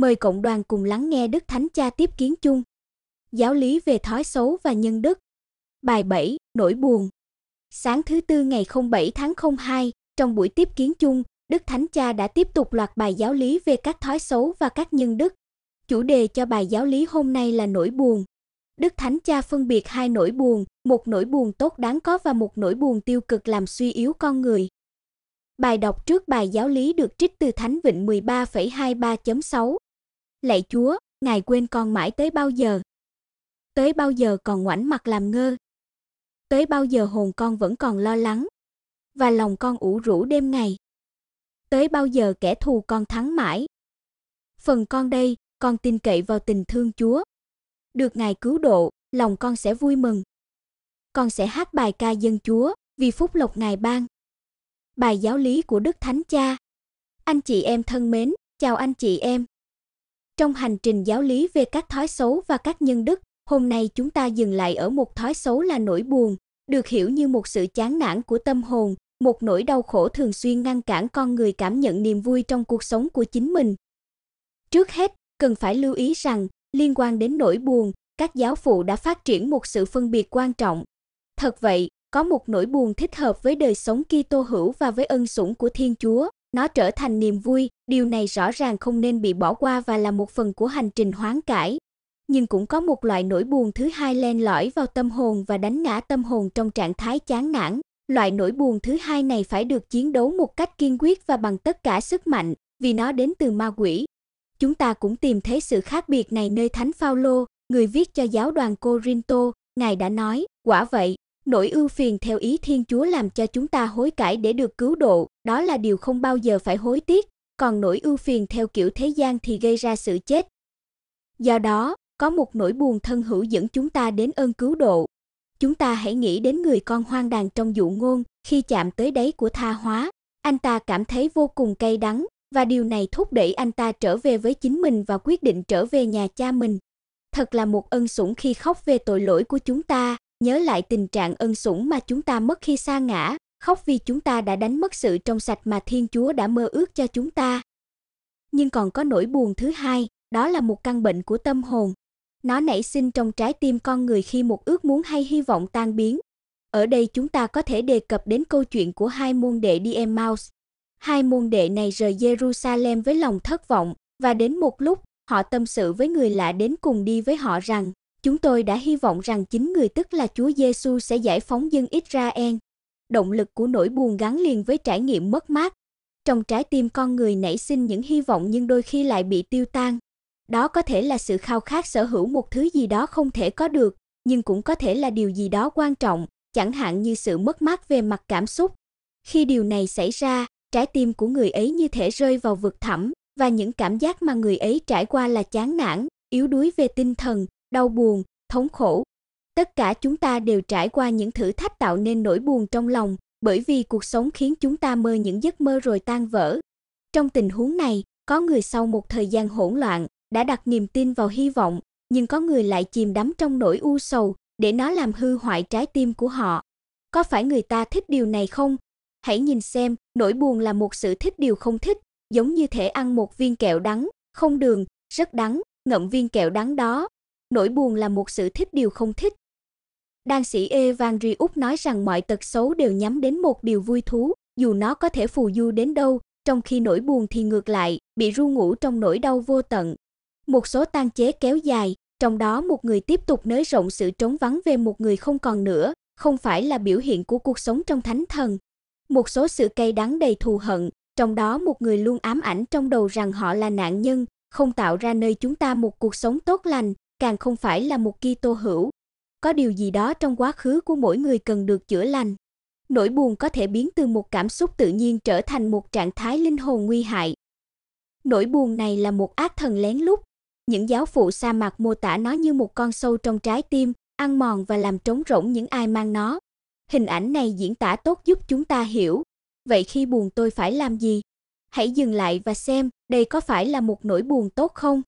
Mời cộng đoàn cùng lắng nghe Đức Thánh Cha tiếp kiến chung. Giáo lý về thói xấu và nhân đức. Bài 7, nỗi buồn. Sáng thứ tư ngày 07 tháng 02, trong buổi tiếp kiến chung, Đức Thánh Cha đã tiếp tục loạt bài giáo lý về các thói xấu và các nhân đức. Chủ đề cho bài giáo lý hôm nay là nỗi buồn. Đức Thánh Cha phân biệt hai nỗi buồn, một nỗi buồn tốt đáng có và một nỗi buồn tiêu cực làm suy yếu con người. Bài đọc trước bài giáo lý được trích từ Thánh Vịnh 13 23 6 lạy chúa ngài quên con mãi tới bao giờ tới bao giờ còn ngoảnh mặt làm ngơ tới bao giờ hồn con vẫn còn lo lắng và lòng con ủ rũ đêm ngày tới bao giờ kẻ thù con thắng mãi phần con đây con tin cậy vào tình thương chúa được ngài cứu độ lòng con sẽ vui mừng con sẽ hát bài ca dân chúa vì phúc lộc ngài ban bài giáo lý của đức thánh cha anh chị em thân mến chào anh chị em trong hành trình giáo lý về các thói xấu và các nhân đức, hôm nay chúng ta dừng lại ở một thói xấu là nỗi buồn, được hiểu như một sự chán nản của tâm hồn, một nỗi đau khổ thường xuyên ngăn cản con người cảm nhận niềm vui trong cuộc sống của chính mình. Trước hết, cần phải lưu ý rằng, liên quan đến nỗi buồn, các giáo phụ đã phát triển một sự phân biệt quan trọng. Thật vậy, có một nỗi buồn thích hợp với đời sống Kitô hữu và với ân sủng của Thiên Chúa. Nó trở thành niềm vui, điều này rõ ràng không nên bị bỏ qua và là một phần của hành trình hoán cải. Nhưng cũng có một loại nỗi buồn thứ hai len lỏi vào tâm hồn và đánh ngã tâm hồn trong trạng thái chán nản. Loại nỗi buồn thứ hai này phải được chiến đấu một cách kiên quyết và bằng tất cả sức mạnh, vì nó đến từ ma quỷ. Chúng ta cũng tìm thấy sự khác biệt này nơi Thánh Phaolô, người viết cho giáo đoàn Corinto, ngài đã nói, quả vậy, nỗi ưu phiền theo ý Thiên Chúa làm cho chúng ta hối cải để được cứu độ, đó là điều không bao giờ phải hối tiếc, còn nỗi ưu phiền theo kiểu thế gian thì gây ra sự chết. Do đó, có một nỗi buồn thân hữu dẫn chúng ta đến ơn cứu độ. Chúng ta hãy nghĩ đến người con hoang đàn trong dụ ngôn, khi chạm tới đáy của tha hóa, anh ta cảm thấy vô cùng cay đắng và điều này thúc đẩy anh ta trở về với chính mình và quyết định trở về nhà cha mình. Thật là một ân sủng khi khóc về tội lỗi của chúng ta, nhớ lại tình trạng ân sủng mà chúng ta mất khi sa ngã, khóc vì chúng ta đã đánh mất sự trong sạch mà Thiên Chúa đã mơ ước cho chúng ta. Nhưng còn có nỗi buồn thứ hai, đó là một căn bệnh của tâm hồn. Nó nảy sinh trong trái tim con người khi một ước muốn hay hy vọng tan biến. Ở đây chúng ta có thể đề cập đến câu chuyện của hai môn đệ đi em mouse Hai môn đệ này rời Jerusalem với lòng thất vọng và đến một lúc họ tâm sự với người lạ đến cùng đi với họ rằng Chúng tôi đã hy vọng rằng chính người tức là Chúa Giêsu sẽ giải phóng dân Israel. Động lực của nỗi buồn gắn liền với trải nghiệm mất mát. Trong trái tim con người nảy sinh những hy vọng nhưng đôi khi lại bị tiêu tan. Đó có thể là sự khao khát sở hữu một thứ gì đó không thể có được, nhưng cũng có thể là điều gì đó quan trọng, chẳng hạn như sự mất mát về mặt cảm xúc. Khi điều này xảy ra, trái tim của người ấy như thể rơi vào vực thẳm và những cảm giác mà người ấy trải qua là chán nản, yếu đuối về tinh thần, đau buồn, thống khổ. Tất cả chúng ta đều trải qua những thử thách tạo nên nỗi buồn trong lòng, bởi vì cuộc sống khiến chúng ta mơ những giấc mơ rồi tan vỡ. Trong tình huống này, có người sau một thời gian hỗn loạn đã đặt niềm tin vào hy vọng, nhưng có người lại chìm đắm trong nỗi u sầu để nó làm hư hoại trái tim của họ. Có phải người ta thích điều này không? Hãy nhìn xem, nỗi buồn là một sự thích điều không thích, giống như thể ăn một viên kẹo đắng, không đường, rất đắng, ngậm viên kẹo đắng đó, nỗi buồn là một sự thích điều không thích. Đan sĩ Evan Riúp nói rằng mọi tật xấu đều nhắm đến một điều vui thú, dù nó có thể phù du đến đâu, trong khi nỗi buồn thì ngược lại, bị ru ngủ trong nỗi đau vô tận. Một số tan chế kéo dài, trong đó một người tiếp tục nới rộng sự trống vắng về một người không còn nữa, không phải là biểu hiện của cuộc sống trong thánh thần. Một số sự cay đắng đầy thù hận, trong đó một người luôn ám ảnh trong đầu rằng họ là nạn nhân, không tạo ra nơi chúng ta một cuộc sống tốt lành, càng không phải là một tô hữu. Có điều gì đó trong quá khứ của mỗi người cần được chữa lành. Nỗi buồn có thể biến từ một cảm xúc tự nhiên trở thành một trạng thái linh hồn nguy hại. Nỗi buồn này là một ác thần lén lút. Những giáo phụ sa mạc mô tả nó như một con sâu trong trái tim, ăn mòn và làm trống rỗng những ai mang nó. Hình ảnh này diễn tả tốt giúp chúng ta hiểu. Vậy khi buồn tôi phải làm gì? Hãy dừng lại và xem, đây có phải là một nỗi buồn tốt không?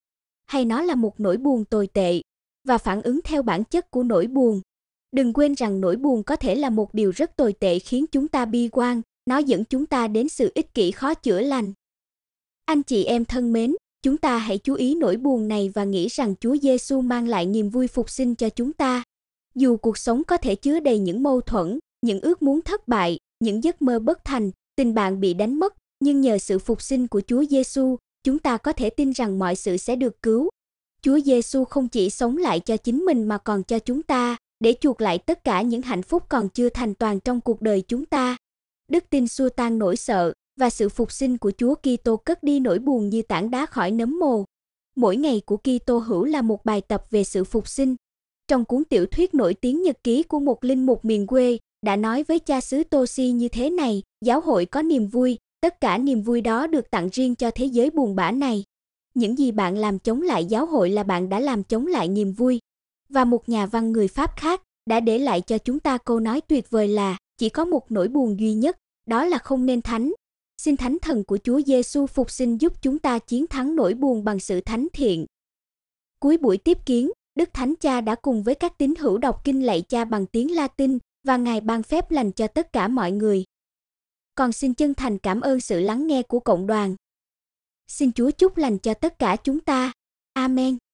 hay nó là một nỗi buồn tồi tệ và phản ứng theo bản chất của nỗi buồn. Đừng quên rằng nỗi buồn có thể là một điều rất tồi tệ khiến chúng ta bi quan, nó dẫn chúng ta đến sự ích kỷ khó chữa lành. Anh chị em thân mến, chúng ta hãy chú ý nỗi buồn này và nghĩ rằng Chúa Giêsu mang lại niềm vui phục sinh cho chúng ta. Dù cuộc sống có thể chứa đầy những mâu thuẫn, những ước muốn thất bại, những giấc mơ bất thành, tình bạn bị đánh mất, nhưng nhờ sự phục sinh của Chúa Giêsu, chúng ta có thể tin rằng mọi sự sẽ được cứu. Chúa Giêsu không chỉ sống lại cho chính mình mà còn cho chúng ta, để chuộc lại tất cả những hạnh phúc còn chưa thành toàn trong cuộc đời chúng ta. Đức tin xua tan nỗi sợ và sự phục sinh của Chúa Kitô cất đi nỗi buồn như tảng đá khỏi nấm mồ. Mỗi ngày của Kitô hữu là một bài tập về sự phục sinh. Trong cuốn tiểu thuyết nổi tiếng Nhật ký của một linh mục miền quê, đã nói với cha xứ Toshi như thế này, giáo hội có niềm vui, Tất cả niềm vui đó được tặng riêng cho thế giới buồn bã này. Những gì bạn làm chống lại giáo hội là bạn đã làm chống lại niềm vui. Và một nhà văn người Pháp khác đã để lại cho chúng ta câu nói tuyệt vời là chỉ có một nỗi buồn duy nhất, đó là không nên thánh. Xin Thánh Thần của Chúa Giêsu phục sinh giúp chúng ta chiến thắng nỗi buồn bằng sự thánh thiện. Cuối buổi tiếp kiến, Đức Thánh Cha đã cùng với các tín hữu đọc kinh lạy cha bằng tiếng Latin và Ngài ban phép lành cho tất cả mọi người. Còn xin chân thành cảm ơn sự lắng nghe của cộng đoàn. Xin Chúa chúc lành cho tất cả chúng ta. Amen.